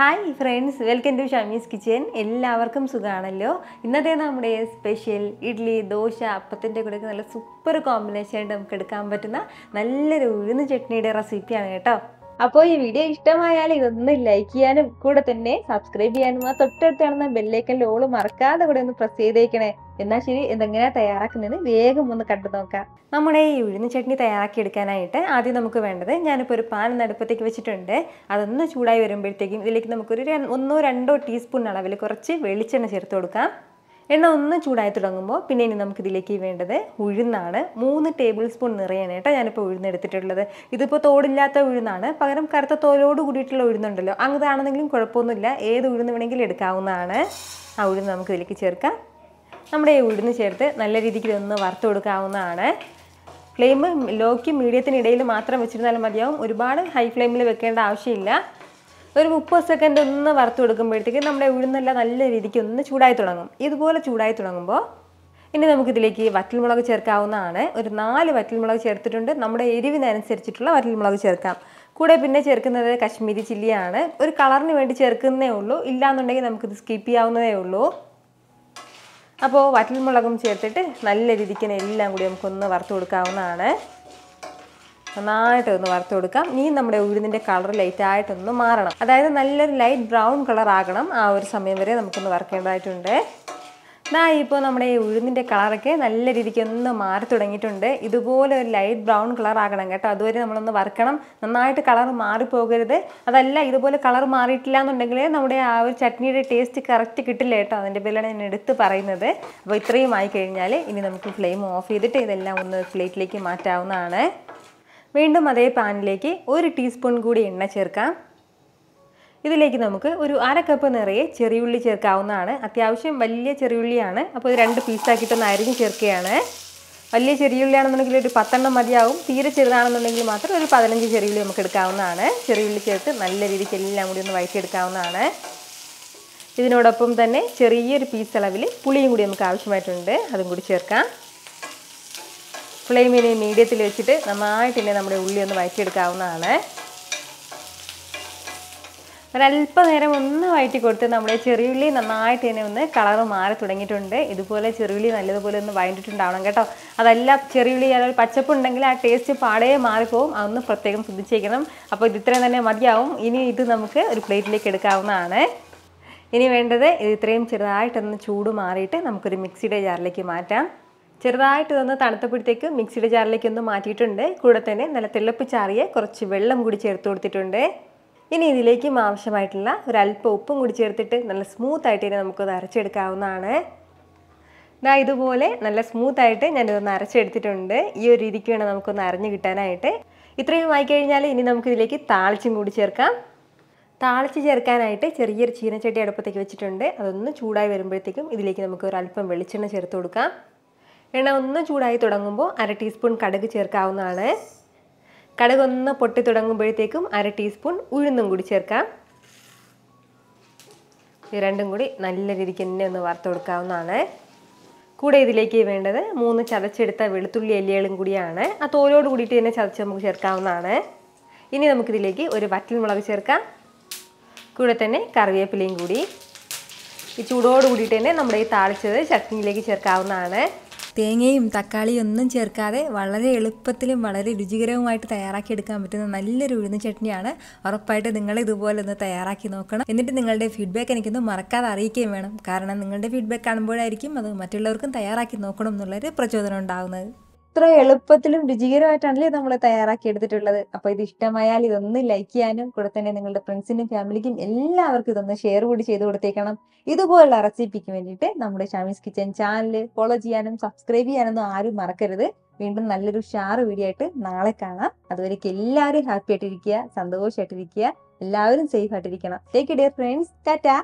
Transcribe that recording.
hi friends welcome to Shamees kitchen എല്ലാവർക്കും സുഖമാണല്ലോ ഇന്നത്തെ നമ്മുടെ സ്പെഷ്യൽ ഇഡ്ഡലി ദോശ അപ്പത്തിൻ്റെ കൂടെ നല്ല സൂപ്പർ കോമ്പിനേഷൻ ആയിട്ട് നമുക്ക് എടുക്കാൻ പറ്റുന്ന നല്ലൊരു ഉഴുന്ന ചട്നിയുടെ റെസിപ്പിയാണ് കേട്ടോ അപ്പോൾ ഈ വീഡിയോ ഇഷ്ടമായാൽ ഇതൊന്ന് ലൈക്ക് ചെയ്യാനും കൂടെ തന്നെ സബ്സ്ക്രൈബ് ചെയ്യാനും ആ തൊട്ടടുത്ത് കാണുന്ന ബെല്ലേക്കൻ്റെ ഓള് മറക്കാതെ കൂടെ ഒന്ന് പ്രസ് ചെയ്തേക്കണേ എന്നാൽ ശരി ഇതെങ്ങനെയാണ് തയ്യാറാക്കുന്നത് വേഗം ഒന്ന് കണ്ടു നോക്കാം നമ്മുടെ ഈ ഉഴുന്ന് ചട്നി തയ്യാറാക്കിയെടുക്കാനായിട്ട് ആദ്യം നമുക്ക് വേണ്ടത് ഞാനിപ്പോൾ ഒരു പാൻ നടുപ്പത്തേക്ക് വെച്ചിട്ടുണ്ട് അതൊന്ന് ചൂടായി വരുമ്പോഴത്തേക്കും ഇതിലേക്ക് നമുക്കൊരു ഒന്നോ രണ്ടോ ടീസ്പൂൺ അളവിൽ കുറച്ച് വെളിച്ചെണ്ണ ചേർത്ത് കൊടുക്കാം എണ്ണ ഒന്ന് ചൂടായി തുടങ്ങുമ്പോൾ പിന്നെ ഇനി നമുക്ക് ഇതിലേക്ക് വേണ്ടത് ഉഴുന്നാണ് മൂന്ന് ടേബിൾ സ്പൂൺ നിറയാനായിട്ടാണ് ഞാനിപ്പോൾ ഉഴുന്നെടുത്തിട്ടുള്ളത് ഇതിപ്പോൾ തോടില്ലാത്ത ഉഴുന്നാണ് പകരം കറുത്ത തോലോട് കൂടിയിട്ടുള്ള ഉഴുന്നുണ്ടല്ലോ അങ്ങനെ ആണെന്നെങ്കിലും കുഴപ്പമൊന്നുമില്ല ഏത് ഉഴുന്ന് വേണമെങ്കിലും എടുക്കാവുന്നതാണ് ആ ഉഴുന്ന് നമുക്ക് ഇതിലേക്ക് ചേർക്കാം നമ്മുടെ ഈ ഉഴുന്ന് ചേർത്ത് നല്ല രീതിക്ക് ഇതൊന്ന് വറുത്ത് കൊടുക്കാവുന്നതാണ് ഫ്ലെയിം ലോയ്ക്കും മീഡിയത്തിനിടയിൽ മാത്രം വെച്ചിരുന്നാൽ മതിയാവും ഒരുപാട് ഹൈ ഫ്ലെയിമിൽ വെക്കേണ്ട ആവശ്യമില്ല ഒരു മുപ്പത് സെക്കൻഡ് ഒന്ന് വറുത്ത് കൊടുക്കുമ്പോഴത്തേക്ക് നമ്മുടെ ഉഴുന്നെല്ലാം നല്ല രീതിക്ക് ഒന്ന് ചൂടായി തുടങ്ങും ഇതുപോലെ ചൂടായി തുടങ്ങുമ്പോൾ ഇനി നമുക്കിതിലേക്ക് വറ്റൽമുളക് ചേർക്കാവുന്നതാണ് ഒരു നാല് വറ്റൽമുളക് ചേർത്തിട്ടുണ്ട് നമ്മുടെ എരിവിനനുസരിച്ചിട്ടുള്ള വറ്റൽമുളക് ചേർക്കാം കൂടെ പിന്നെ ചേർക്കുന്നത് കശ്മീരി ചില്ലിയാണ് ഒരു കളറിന് വേണ്ടി ചേർക്കുന്നേ ഉള്ളൂ ഇല്ലാന്നുണ്ടെങ്കിൽ നമുക്കിത് സ്കിപ്പ് ചെയ്യാവുന്നതേ ഉള്ളൂ അപ്പോൾ വറ്റൽമുളകും ചേർത്തിട്ട് നല്ല രീതിക്ക് എല്ലാം കൂടി നമുക്കൊന്ന് വറുത്ത് കൊടുക്കാവുന്നതാണ് നന്നായിട്ട് ഒന്ന് വറുത്ത് കൊടുക്കാം ഇനി നമ്മുടെ ഉഴുന്നിൻ്റെ കളർ ലൈറ്റായിട്ടൊന്ന് മാറണം അതായത് നല്ലൊരു ലൈറ്റ് ബ്രൗൺ കളർ ആകണം ആ ഒരു സമയം വരെ നമുക്കൊന്ന് വറുക്കേണ്ടതായിട്ടുണ്ട് ദാ ഇപ്പോൾ നമ്മുടെ ഈ ഉഴുന്നിൻ്റെ കളറൊക്കെ നല്ല രീതിക്ക് ഒന്ന് മാറി തുടങ്ങിയിട്ടുണ്ട് ഇതുപോലെ ഒരു ലൈറ്റ് ബ്രൗൺ കളർ ആകണം കേട്ടോ അതുവരെ നമ്മളൊന്ന് വറുക്കണം നന്നായിട്ട് കളർ മാറിപ്പോകരുത് അതല്ല ഇതുപോലെ കളർ മാറിയിട്ടില്ല എന്നുണ്ടെങ്കിൽ നമ്മുടെ ആ ഒരു ചട്നിയുടെ ടേസ്റ്റ് കറക്റ്റ് കിട്ടില്ല കേട്ടോ അതിൻ്റെ പേരിലാണ് ഞാൻ എടുത്ത് പറയുന്നത് അപ്പോൾ ഇത്രയും ആയി കഴിഞ്ഞാൽ ഇനി നമുക്ക് ഫ്ലെയിം ഓഫ് ചെയ്തിട്ട് ഇതെല്ലാം ഒന്ന് പ്ലേറ്റിലേക്ക് മാറ്റാവുന്നതാണ് വീണ്ടും അതേ പാനിലേക്ക് ഒരു ടീസ്പൂൺ കൂടി എണ്ണ ചേർക്കാം ഇതിലേക്ക് നമുക്ക് ഒരു അര കപ്പ് നിറയെ ചെറിയുള്ളി ചേർക്കാവുന്നതാണ് അത്യാവശ്യം വലിയ ചെറിയുള്ളിയാണ് അപ്പോൾ ഇത് രണ്ട് പീസാക്കിയിട്ടൊന്ന് അരിഞ്ഞ് ചേർക്കുകയാണ് വലിയ ചെറിയുള്ളിയാണെന്നുണ്ടെങ്കിൽ ഒരു പത്തെണ്ണം മതിയാവും തീരെ ചെറുതാണെന്നുണ്ടെങ്കിൽ മാത്രം ഒരു പതിനഞ്ച് ചെറിയുള്ളി നമുക്ക് എടുക്കാവുന്നതാണ് ചെറിയുള്ളി ചേർത്ത് നല്ല രീതിക്ക് എല്ലാം കൂടി ഒന്ന് വഴറ്റിയെടുക്കാവുന്നതാണ് ഇതിനോടൊപ്പം തന്നെ ചെറിയൊരു പീസ് അളവിൽ പുളിയും കൂടി നമുക്ക് ആവശ്യമായിട്ടുണ്ട് അതും കൂടി ചേർക്കാം ഫ്ലെയിമിനെ മീഡിയത്തിൽ വെച്ചിട്ട് നന്നായിട്ട് തന്നെ നമ്മുടെ ഉള്ളി ഒന്ന് വഴറ്റിയെടുക്കാവുന്നതാണ് ഒരല്പ നേരം ഒന്ന് വഴറ്റി കൊടുത്ത് നമ്മുടെ ചെറിയുള്ളി നന്നായിട്ട് തന്നെ ഒന്ന് കളർ മാറി തുടങ്ങിയിട്ടുണ്ട് ഇതുപോലെ ചെറിയുള്ളി നല്ലതുപോലെ ഒന്ന് വഴണ്ടിട്ടുണ്ടാവണം കേട്ടോ അതല്ല ചെറിയുള്ളി അതായത് പച്ചപ്പുണ്ടെങ്കിൽ ആ ടേസ്റ്റ് പാടേ മാറിപ്പോവും അതൊന്ന് പ്രത്യേകം ശ്രദ്ധിച്ചേക്കണം അപ്പോൾ ഇത് ഇത്രയും തന്നെ മതിയാവും ഇനി ഇത് നമുക്ക് ഒരു പ്ലേറ്റിലേക്ക് എടുക്കാവുന്നതാണ് ഇനി വേണ്ടത് ഇത് ഇത്രയും ചെറുതായിട്ടൊന്ന് ചൂട് മാറിയിട്ട് നമുക്കൊരു മിക്സിയുടെ ജാറിലേക്ക് മാറ്റാം ചെറുതായിട്ട് ഇതൊന്ന് തണുത്തപ്പോഴത്തേക്ക് മിക്സിയുടെ ജാറിലേക്ക് ഒന്ന് മാറ്റിയിട്ടുണ്ട് കൂടെ തന്നെ നല്ല തിളപ്പിച്ചാറിയ കുറച്ച് വെള്ളം കൂടി ചേർത്ത് കൊടുത്തിട്ടുണ്ട് ഇനി ഇതിലേക്കും ആവശ്യമായിട്ടുള്ള ഒരല്പ ഉപ്പും കൂടി ചേർത്തിട്ട് നല്ല സ്മൂത്ത് ആയിട്ട് ഇനി നമുക്കത് അരച്ചെടുക്കാവുന്നതാണ് ഇതാ ഇതുപോലെ നല്ല സ്മൂത്ത് ആയിട്ട് ഞാനിതൊന്ന് അരച്ചെടുത്തിട്ടുണ്ട് ഈ ഒരു രീതിക്ക് വേണം നമുക്കൊന്ന് അരഞ്ഞു കിട്ടാനായിട്ട് ഇത്രയും ആയിക്കഴിഞ്ഞാൽ ഇനി നമുക്കിതിലേക്ക് താളിച്ചും കൂടി ചേർക്കാം താളിച്ച് ചേർക്കാനായിട്ട് ചെറിയൊരു ചീനച്ചട്ടി അടുപ്പത്തേക്ക് വെച്ചിട്ടുണ്ട് അതൊന്ന് ചൂടായി വരുമ്പോഴത്തേക്കും ഇതിലേക്ക് നമുക്ക് ഒരു അല്പം വെളിച്ചെണ്ണ ചേർത്ത് കൊടുക്കാം എണ്ണ ഒന്ന് ചൂടായി തുടങ്ങുമ്പോൾ അര ടീസ്പൂൺ കടുക് ചേർക്കാവുന്നതാണ് കടകൊന്ന് പൊട്ടി തുടങ്ങുമ്പോഴത്തേക്കും അര ടീസ്പൂൺ ഉഴുന്നും കൂടി ചേർക്കാം ഇത് രണ്ടും കൂടി നല്ല രീതിക്ക് തന്നെ ഒന്ന് വറുത്തു കൊടുക്കാവുന്നതാണ് കൂടെ ഇതിലേക്ക് വേണ്ടത് മൂന്ന് ചതച്ചെടുത്ത വെളുത്തുള്ളി അല്ലികളും കൂടിയാണ് ആ തോലോട് കൂടിയിട്ട് തന്നെ ചതച്ച് നമുക്ക് ചേർക്കാവുന്നതാണ് ഇനി നമുക്കിതിലേക്ക് ഒരു വറ്റൽ മുളക് ചേർക്കാം കൂടെ തന്നെ കറിവേപ്പിലയും കൂടി ഈ ചൂടോട് കൂടിയിട്ട് തന്നെ നമ്മുടെ ഈ താളിച്ചത് ചട്നിയിലേക്ക് ചേർക്കാവുന്നതാണ് തേങ്ങയും തക്കാളിയും ഒന്നും ചേർക്കാതെ വളരെ എളുപ്പത്തിലും വളരെ രുചികരവുമായിട്ട് തയ്യാറാക്കിയെടുക്കാൻ പറ്റുന്ന നല്ലൊരു ഉഴുന്ന ചട്നിയാണ് ഉറപ്പായിട്ട് നിങ്ങൾ ഇതുപോലെ ഒന്ന് തയ്യാറാക്കി നോക്കണം എന്നിട്ട് നിങ്ങളുടെ ഫീഡ്ബാക്ക് എനിക്കൊന്ന് മറക്കാതെ അറിയിക്കുകയും വേണം കാരണം നിങ്ങളുടെ ഫീഡ്ബാക്ക് കാണുമ്പോഴായിരിക്കും അത് മറ്റുള്ളവർക്കും തയ്യാറാക്കി നോക്കണം എന്നുള്ളൊരു പ്രചോദനം ഉണ്ടാകുന്നത് എത്ര എളുപ്പത്തിലും രുചികരമായിട്ടാണല്ലേ നമ്മൾ തയ്യാറാക്കി എടുത്തിട്ടുള്ളത് അപ്പൊ ഇത് ഇഷ്ടമായാൽ ഇതൊന്ന് ലൈക്ക് ചെയ്യാനും കൂടെ തന്നെ നിങ്ങളുടെ ഫ്രണ്ട്സിനും ഫാമിലിക്കും എല്ലാവർക്കും ഇതൊന്ന് ഷെയർ കൂടി ചെയ്ത് കൊടുത്തേക്കണം ഇതുപോലുള്ള റെസിപ്പിക്ക് വേണ്ടിയിട്ട് നമ്മുടെ ഷാമിസ് കിച്ചൻ ചാനൽ ഫോളോ ചെയ്യാനും സബ്സ്ക്രൈബ് ചെയ്യാനൊന്നും ആരും മറക്കരുത് വീണ്ടും നല്ലൊരു ഷാർ വീഡിയോ ആയിട്ട് നാളെ കാണാം അതുവരേക്കും എല്ലാവരും ഹാപ്പി ആയിട്ടിരിക്കുക സന്തോഷമായിട്ടിരിക്കുക എല്ലാവരും സേഫ് ആയിട്ടിരിക്കണം ടേക്ക് ഡിയർ ഫ്രണ്ട്സ് ടാറ്റാ